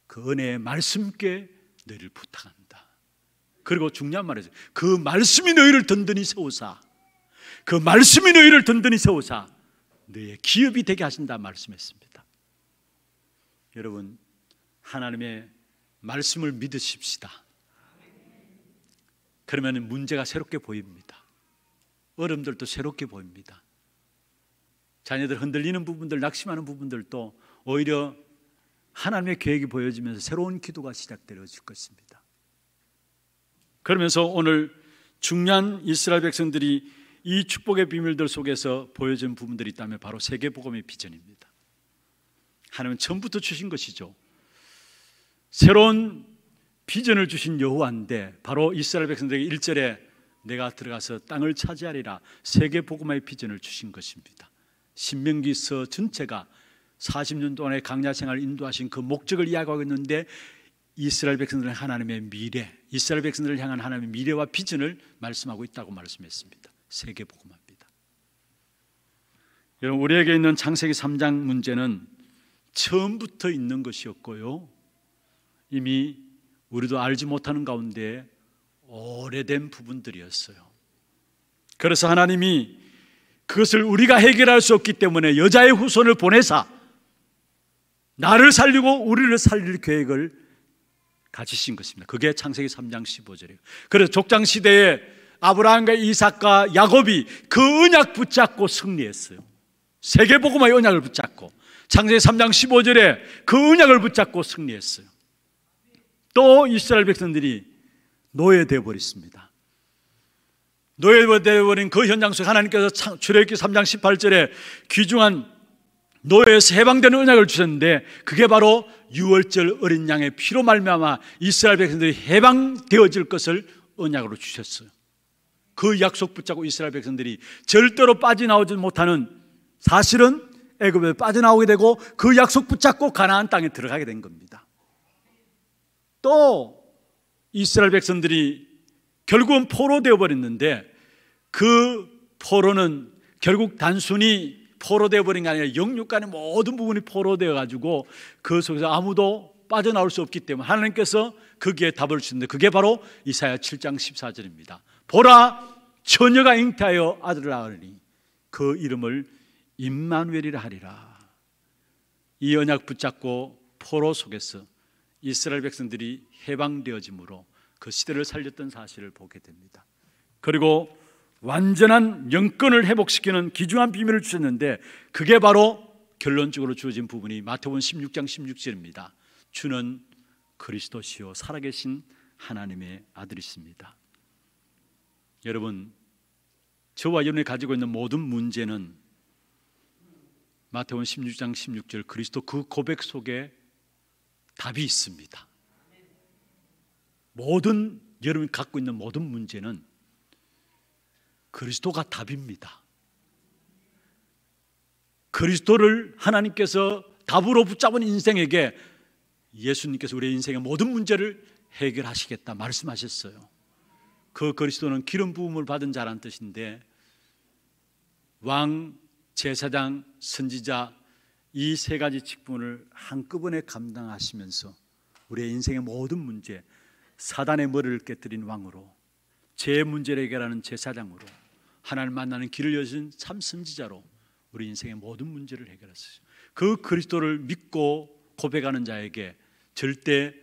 그 은혜의 말씀께 너희를 부탁한다. 그리고 중요한 말이죠. 그 말씀이 너희를 든든히 세우사. 그 말씀이 너희를 든든히 세우사. 너희의 기업이 되게 하신다 말씀했습니다. 여러분, 하나님의 말씀을 믿으십시다. 그러면 문제가 새롭게 보입니다. 어른들도 새롭게 보입니다. 자녀들 흔들리는 부분들, 낙심하는 부분들도 오히려 하나님의 계획이 보여지면서 새로운 기도가 시작되어질 것입니다. 그러면서 오늘 중요한 이스라엘 백성들이 이 축복의 비밀들 속에서 보여진 부분들이 있다면 바로 세계복음의 비전입니다. 하나님은 처음부터 주신 것이죠. 새로운 비전을 주신 여호와인데 바로 이스라엘 백성들에게 1절에 내가 들어가서 땅을 차지하리라 세계복음의 비전을 주신 것입니다. 신명기서 전체가 40년 동안의 강야 생활을 인도하신 그 목적을 이야기하고 있는데 이스라엘 백성들은 하나님의 미래, 이스라엘 백성들을 향한 하나님의 미래와 비전을 말씀하고 있다고 말씀했습니다. 세계 복음합니다. 여러분 우리에게 있는 창세기 3장 문제는 처음부터 있는 것이었고요. 이미 우리도 알지 못하는 가운데 오래된 부분들이었어요. 그래서 하나님이 그것을 우리가 해결할 수 없기 때문에 여자의 후손을 보내사 나를 살리고 우리를 살릴 계획을 가지신 것입니다. 그게 창세기 3장 15절이에요. 그래서 족장 시대에 아브라함과 이삭과 야곱이 그 언약 붙잡고 승리했어요. 세계 복음화의 언약을 붙잡고 창세기 3장 15절에 그 언약을 붙잡고 승리했어요. 또 이스라엘 백성들이 노예되어 버렸습니다. 노예되어버린 그 현장 속에 하나님께서 출애굽기 3장 18절에 귀중한 노예에서 해방되는 은약을 주셨는데 그게 바로 유월절 어린 양의 피로 말미암아 이스라엘 백성들이 해방되어질 것을 언약으로 주셨어요. 그 약속 붙잡고 이스라엘 백성들이 절대로 빠져나오지 못하는 사실은 애굽에 빠져나오게 되고 그 약속 붙잡고 가나안 땅에 들어가게 된 겁니다. 또 이스라엘 백성들이 결국은 포로 되어 버렸는데 그 포로는 결국 단순히 포로되어 버린 게 아니라 영육간의 모든 부분이 포로되어 가지고 그 속에서 아무도 빠져나올 수 없기 때문에 하나님께서 거기에 답을 주는데 그게 바로 이사야 7장 14절입니다. 보라 처녀가 잉태하여 아들을 낳으니 그 이름을 임마누이라 하리라. 이 언약 붙잡고 포로 속에서 이스라엘 백성들이 해방되어짐으로 그 시대를 살렸던 사실을 보게 됩니다. 그리고 완전한 영권을 회복시키는 기중한 비밀을 주셨는데 그게 바로 결론적으로 주어진 부분이 마태복음 16장 16절입니다. 주는 그리스도시요 살아계신 하나님의 아들이십니다. 여러분 저와 여러분이 가지고 있는 모든 문제는 마태복음 16장 16절 그리스도 그 고백 속에 답이 있습니다. 모든 여러분이 갖고 있는 모든 문제는 그리스도가 답입니다. 그리스도를 하나님께서 답으로 붙잡은 인생에게 예수님께서 우리 인생의 모든 문제를 해결하시겠다 말씀하셨어요. 그 그리스도는 기름 부음을 받은 자란 뜻인데 왕, 제사장, 선지자 이 세 가지 직분을 한꺼번에 감당하시면서 우리의 인생의 모든 문제 사단의 머리를 깨뜨린 왕으로 제 문제를 해결하는 제사장으로 하나님 만나는 길을 여신 참 선지자로 우리 인생의 모든 문제를 해결했시죠그 그리스도를 믿고 고백하는 자에게 절대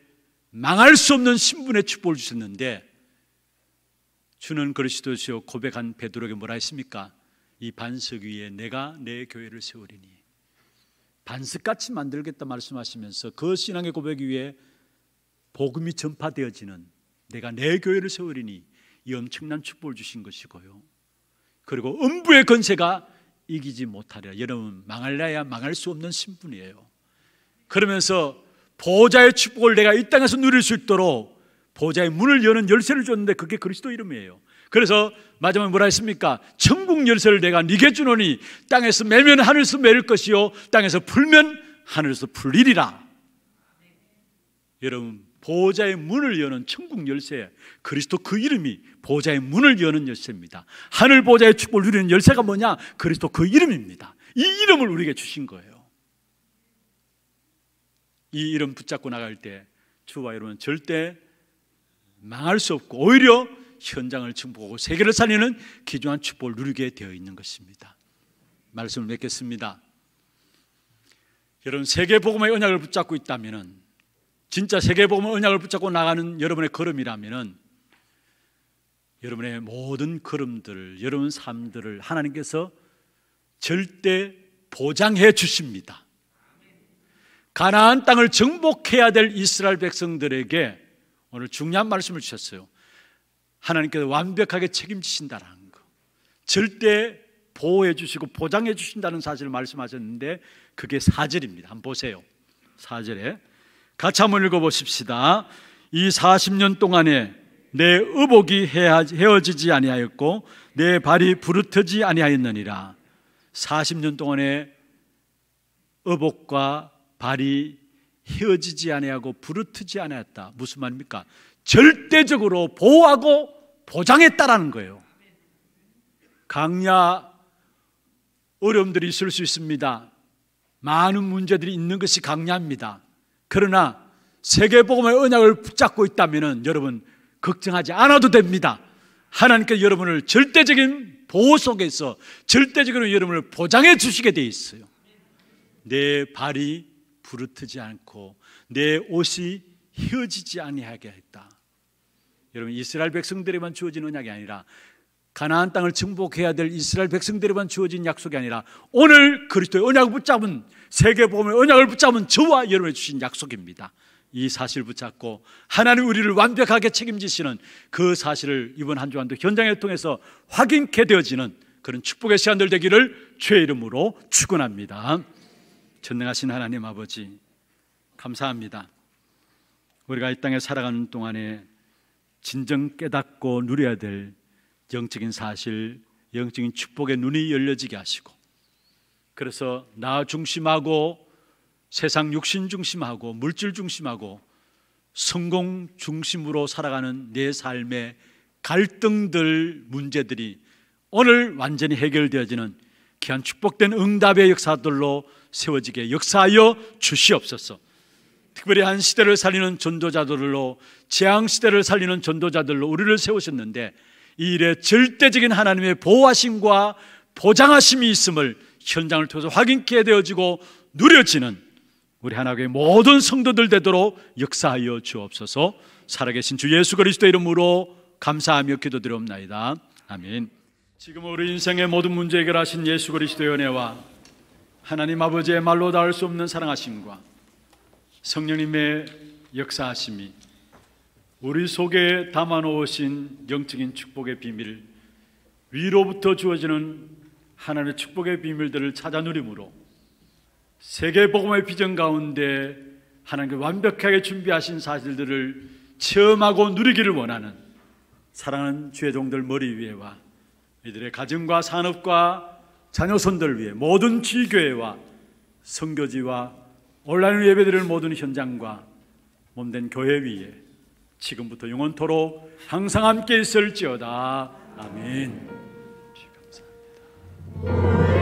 망할 수 없는 신분의 축복을 주셨는데 주는 그리스도시요 고백한 베드로에게 뭐라 했습니까? 이 반석 위에 내가 내 교회를 세우리니 반석같이 만들겠다 말씀하시면서 그 신앙의 고백 위에 복음이 전파되어지는 내가 내 교회를 세우리니 이 엄청난 축복을 주신 것이고요. 그리고 음부의 권세가 이기지 못하리라. 여러분 망할래야 망할 수 없는 신분이에요. 그러면서 보좌의 축복을 내가 이 땅에서 누릴 수 있도록 보좌의 문을 여는 열쇠를 줬는데 그게 그리스도 이름이에요. 그래서 마지막에 뭐라 했습니까? 천국 열쇠를 내가 네게 주노니 땅에서 매면 하늘에서 매일 것이요 땅에서 풀면 하늘에서 풀리리라. 여러분 보호자의 문을 여는 천국 열쇠 그리스도 그 이름이 보호자의 문을 여는 열쇠입니다 하늘 보호자의 축복을 누리는 열쇠가 뭐냐 그리스도 그 이름입니다 이 이름을 우리에게 주신 거예요 이 이름 붙잡고 나갈 때 주와 여러분 절대 망할 수 없고 오히려 현장을 증복하고 세계를 살리는 기중한 축복을 누리게 되어 있는 것입니다 말씀을 맺겠습니다 여러분 세계 복음의 언약을 붙잡고 있다면은 진짜 세계복음의 언약을 붙잡고 나가는 여러분의 걸음이라면은 여러분의 모든 걸음들, 여러분 삶들을 하나님께서 절대 보장해 주십니다. 가나안 땅을 정복해야 될 이스라엘 백성들에게 오늘 중요한 말씀을 주셨어요. 하나님께서 완벽하게 책임지신다라는 거. 절대 보호해 주시고 보장해 주신다는 사실을 말씀하셨는데 그게 사절입니다. 한번 보세요. 사절에 같이 한번 읽어보십시다. 이 40년 동안에 내 의복이 헤어지지 아니하였고 내 발이 부르트지 아니하였느니라. 40년 동안에 의복과 발이 헤어지지 아니하고 부르트지 아니하였다. 무슨 말입니까? 절대적으로 보호하고 보장했다라는 거예요. 강야 어려움들이 있을 수 있습니다. 많은 문제들이 있는 것이 강야입니다. 그러나 세계복음의 언약을 붙잡고 있다면 여러분 걱정하지 않아도 됩니다. 하나님께서 여러분을 절대적인 보호 속에서 절대적으로 여러분을 보장해 주시게 돼 있어요. 내 발이 부르트지 않고 내 옷이 휘어지지 아니하게 했다. 여러분 이스라엘 백성들에만 주어진 언약이 아니라 가나안 땅을 정복해야 될 이스라엘 백성들에만 주어진 약속이 아니라 오늘 그리스도의 언약을 붙잡은 세계보험의 언약을 붙잡은 저와 여러분이 주신 약속입니다. 이 사실 붙잡고 하나님 우리를 완벽하게 책임지시는 그 사실을 이번 한 주간도 현장을 통해서 확인케 되어지는 그런 축복의 시간들 되기를 주의 이름으로 축원합니다. 전능하신 하나님 아버지 감사합니다. 우리가 이 땅에 살아가는 동안에 진정 깨닫고 누려야 될 영적인 사실, 영적인 축복의 눈이 열려지게 하시고 그래서 나 중심하고 세상 육신 중심하고 물질 중심하고 성공 중심으로 살아가는 내 삶의 갈등들 문제들이 오늘 완전히 해결되어지는 귀한 축복된 응답의 역사들로 세워지게 역사하여 주시옵소서. 특별히 한 시대를 살리는 전도자들로 재앙 시대를 살리는 전도자들로 우리를 세우셨는데 이 일에 절대적인 하나님의 보호하심과 보장하심이 있음을 현장을 통해서 확인케 되어지고 누려지는 우리 하나님의 모든 성도들 되도록 역사하여 주옵소서. 살아계신 주 예수 그리스도 이름으로 감사하며 기도드리옵나이다. 아멘. 지금 우리 인생의 모든 문제 해결하신 예수 그리스도의 은혜와 하나님 아버지의 말로 닿을 수 없는 사랑하심과 성령님의 역사하심이 우리 속에 담아 놓으신 영적인 축복의 비밀 위로부터 주어지는 하나님의 축복의 비밀들을 찾아 누림으로 세계 복음의 비전 가운데 하나님께 완벽하게 준비하신 사실들을 체험하고 누리기를 원하는 사랑하는 죄 종들 머리 위에와 이들의 가정과 산업과 자녀손들 위해 모든 지교회와 성교지와 온라인 예배드리 모든 현장과 몸된 교회 위에 지금부터 영원토록 항상 함께 있을지어다. 아멘. Thank you.